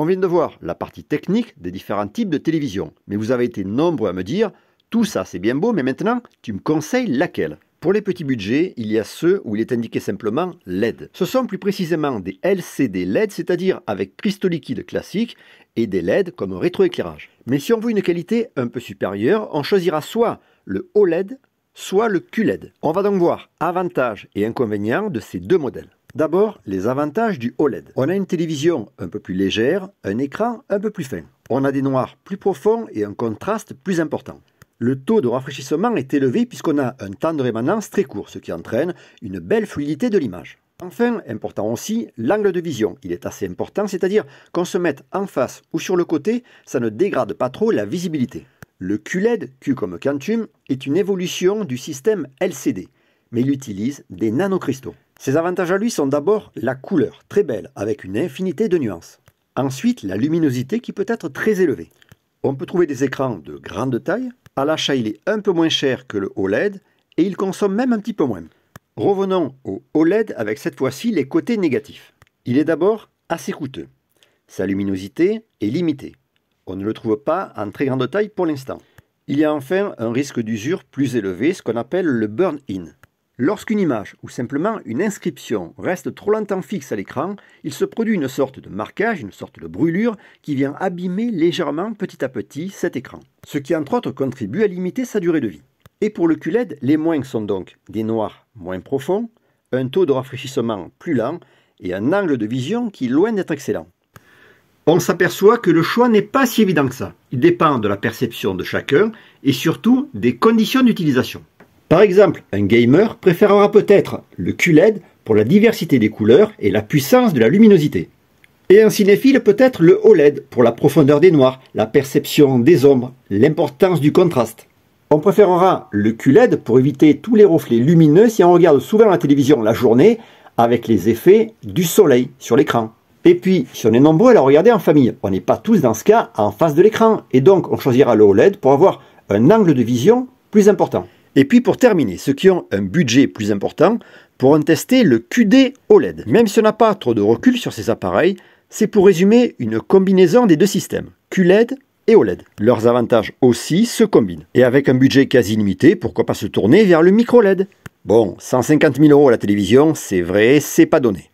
On vient de voir la partie technique des différents types de télévision, mais vous avez été nombreux à me dire tout ça c'est bien beau, mais maintenant tu me conseilles laquelle pour les petits budgets, il y a ceux où il est indiqué simplement LED. Ce sont plus précisément des LCD LED, c'est-à-dire avec cristaux liquides classiques, et des LED comme rétroéclairage. Mais si on veut une qualité un peu supérieure, on choisira soit le OLED, soit le QLED. On va donc voir avantages et inconvénients de ces deux modèles. D'abord, les avantages du OLED. On a une télévision un peu plus légère, un écran un peu plus fin. On a des noirs plus profonds et un contraste plus important. Le taux de rafraîchissement est élevé puisqu'on a un temps de rémanence très court, ce qui entraîne une belle fluidité de l'image. Enfin, important aussi, l'angle de vision. Il est assez important, c'est-à-dire qu'on se mette en face ou sur le côté, ça ne dégrade pas trop la visibilité. Le QLED, Q comme Quantum, est une évolution du système LCD, mais il utilise des nanocristaux. Ses avantages à lui sont d'abord la couleur, très belle, avec une infinité de nuances. Ensuite, la luminosité qui peut être très élevée. On peut trouver des écrans de grande taille. À l'achat, il est un peu moins cher que le OLED et il consomme même un petit peu moins. Revenons au OLED avec cette fois-ci les côtés négatifs. Il est d'abord assez coûteux. Sa luminosité est limitée. On ne le trouve pas en très grande taille pour l'instant. Il y a enfin un risque d'usure plus élevé, ce qu'on appelle le burn-in. Lorsqu'une image ou simplement une inscription reste trop longtemps fixe à l'écran, il se produit une sorte de marquage, une sorte de brûlure qui vient abîmer légèrement petit à petit cet écran, ce qui entre autres contribue à limiter sa durée de vie. Et pour le QLED, les moins sont donc des noirs moins profonds, un taux de rafraîchissement plus lent et un angle de vision qui est loin d'être excellent. On s'aperçoit que le choix n'est pas si évident que ça. Il dépend de la perception de chacun et surtout des conditions d'utilisation. Par exemple, un gamer préférera peut-être le QLED pour la diversité des couleurs et la puissance de la luminosité. Et un cinéphile peut-être le OLED pour la profondeur des noirs, la perception des ombres, l'importance du contraste. On préférera le QLED pour éviter tous les reflets lumineux si on regarde souvent la télévision la journée avec les effets du soleil sur l'écran. Et puis, si on est nombreux à la regarder en famille, on n'est pas tous dans ce cas en face de l'écran et donc on choisira le OLED pour avoir un angle de vision plus important. Et puis pour terminer, ceux qui ont un budget plus important pourront tester le QD OLED. Même si on n'a pas trop de recul sur ces appareils, c'est pour résumer une combinaison des deux systèmes, QLED et OLED. Leurs avantages aussi se combinent. Et avec un budget quasi limité, pourquoi pas se tourner vers le micro LED Bon, 150 000 euros à la télévision, c'est vrai, c'est pas donné.